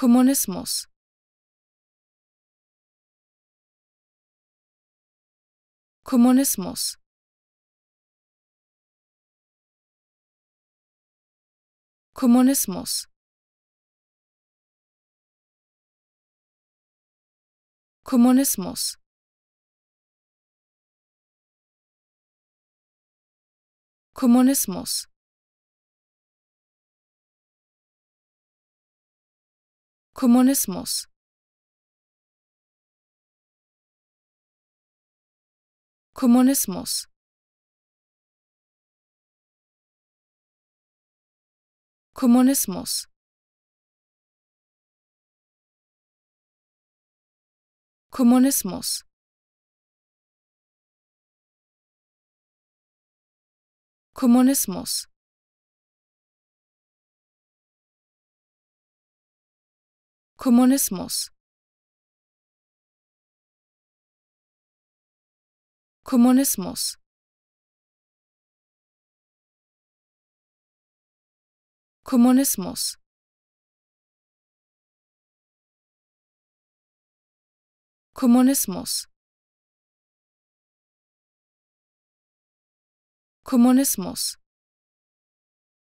Kommunismus Kommunismus Kommunismus Kommunismus Kommunismus Kommunismus Kommunismus Kommunismus Kommunismus Kommunismus Kommunismus Kommunismus Kommunismus Kommunismus Kommunismus